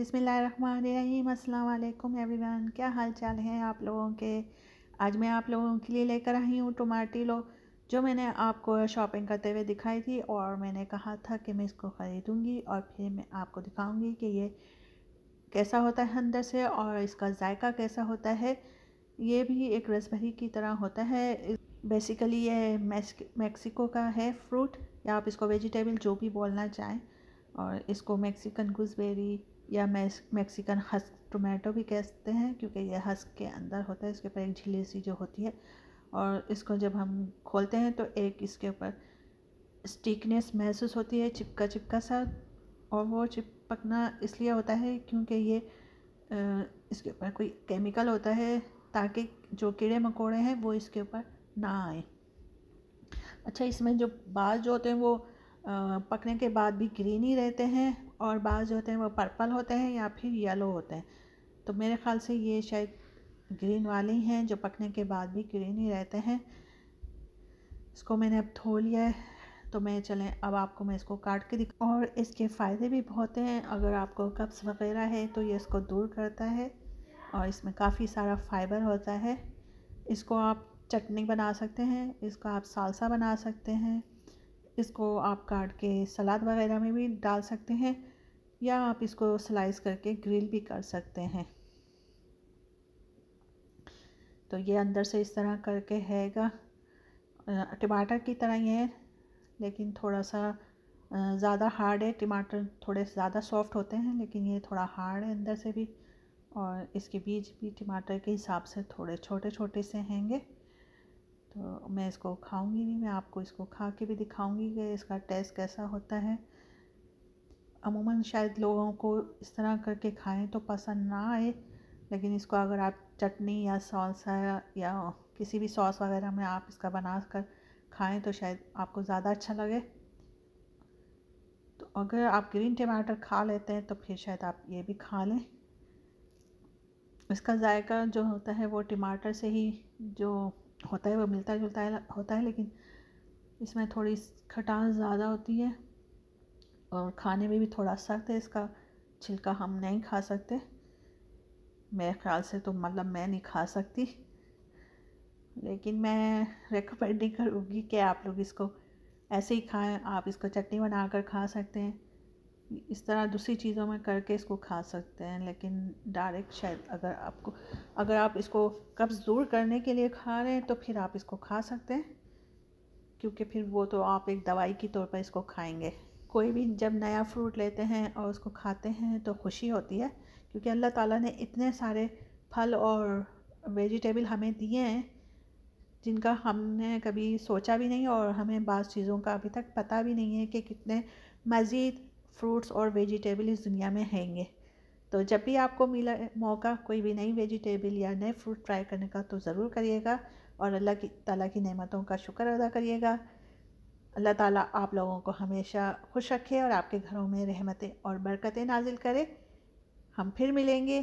अस्सलाम वालेकुम एवरीवन क्या हाल चाल है आप लोगों के आज मैं आप लोगों के लिए लेकर आई हूँ टमाटिलो जो मैंने आपको शॉपिंग करते हुए दिखाई थी और मैंने कहा था कि मैं इसको ख़रीदूँगी और फिर मैं आपको दिखाऊँगी कि ये कैसा होता है अंदर से और इसका जायका कैसा होता है ये भी एक रसभरी की तरह होता है बेसिकली ये मैक्सिको का है फ्रूट या आप इसको वेजिटेबल जो भी बोलना चाहें और इसको मैक्सिकन गुजबेरी या मैक्सिकन हस्क टोमेटो भी कहते हैं क्योंकि यह हस्क के अंदर होता है इसके ऊपर एक झीले सी जो होती है और इसको जब हम खोलते हैं तो एक इसके ऊपर स्टिकनेस महसूस होती है चिपका चिपका सा और वो चिपकना इसलिए होता है क्योंकि ये इसके ऊपर कोई केमिकल होता है ताकि जो कीड़े मकोड़े हैं वो इसके ऊपर ना आए अच्छा इसमें जो बाल जो होते हैं वो पकने के बाद भी ग्रीन ही रहते हैं और बाद जो होते हैं वो पर्पल होते हैं या फिर येलो होते हैं तो मेरे ख़्याल से ये शायद ग्रीन वाले ही हैं जो पकने के बाद भी ग्रीन ही रहते हैं इसको मैंने अब धो लिया है तो मैं चलें अब आपको मैं इसको काट के दिखा और इसके फ़ायदे भी बहुत हैं अगर आपको कप्स वगैरह है तो ये इसको दूर करता है और इसमें काफ़ी सारा फाइबर होता है इसको आप चटनी बना सकते हैं इसको आप सालसा बना सकते हैं इसको आप काट के सलाद वगैरह में भी डाल सकते हैं या आप इसको स्लाइस करके ग्रिल भी कर सकते हैं तो ये अंदर से इस तरह करके हैगा टमाटर की तरह ही है लेकिन थोड़ा सा ज़्यादा हार्ड है टमाटर थोड़े ज़्यादा सॉफ्ट होते हैं लेकिन ये थोड़ा हार्ड है अंदर से भी और इसके बीज भी टमाटर के हिसाब से थोड़े छोटे छोटे से हैंगे तो मैं इसको खाऊंगी नहीं मैं आपको इसको खा के भी दिखाऊंगी कि इसका टेस्ट कैसा होता है अमूमन शायद लोगों को इस तरह करके खाएं तो पसंद ना आए लेकिन इसको अगर आप चटनी या सॉसा या किसी भी सॉस वगैरह में आप इसका बना कर खाएँ तो शायद आपको ज़्यादा अच्छा लगे तो अगर आप ग्रीन टमाटर खा लेते हैं तो फिर शायद आप ये भी खा लें इसका जायका जो होता है वो टमाटर से ही जो होता है वो मिलता जुलता है होता है लेकिन इसमें थोड़ी खटास ज़्यादा होती है और खाने में भी थोड़ा सख्त है इसका छिलका हम नहीं खा सकते मेरे ख्याल से तो मतलब मैं नहीं खा सकती लेकिन मैं रिकमेंड नहीं करूँगी कि आप लोग इसको ऐसे ही खाएं आप इसको चटनी बनाकर खा सकते हैं इस तरह दूसरी चीज़ों में करके इसको खा सकते हैं लेकिन डायरेक्ट शायद अगर आपको अगर आप इसको कब्ज़ दूर करने के लिए खा रहे हैं तो फिर आप इसको खा सकते हैं क्योंकि फिर वो तो आप एक दवाई के तौर पर इसको खाएंगे कोई भी जब नया फ्रूट लेते हैं और उसको खाते हैं तो खुशी होती है क्योंकि अल्लाह ताला ने इतने सारे फल और वेजिटेबल हमें दिए हैं जिनका हमने कभी सोचा भी नहीं और हमें बाज़ चीज़ों का अभी तक पता भी नहीं है कि कितने मज़ीद फ्रूट्स और वेजिटेबल इस दुनिया में हैंगे तो जब भी आपको मिला मौका कोई भी नई वेजिटेबल या नए फ्रूट ट्राई करने का तो ज़रूर करिएगा और अल्लाह की ताला की नेमतों का शुक्र अदा करिएगा अल्लाह ताला आप लोगों को हमेशा खुश रखे और आपके घरों में रहमतें और बरकतें नाजिल करे हम फिर मिलेंगे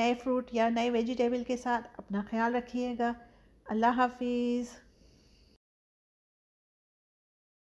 नए फ्रूट या नए वेजिटेबल के साथ अपना ख्याल रखिएगा अल्लाह हाफिज़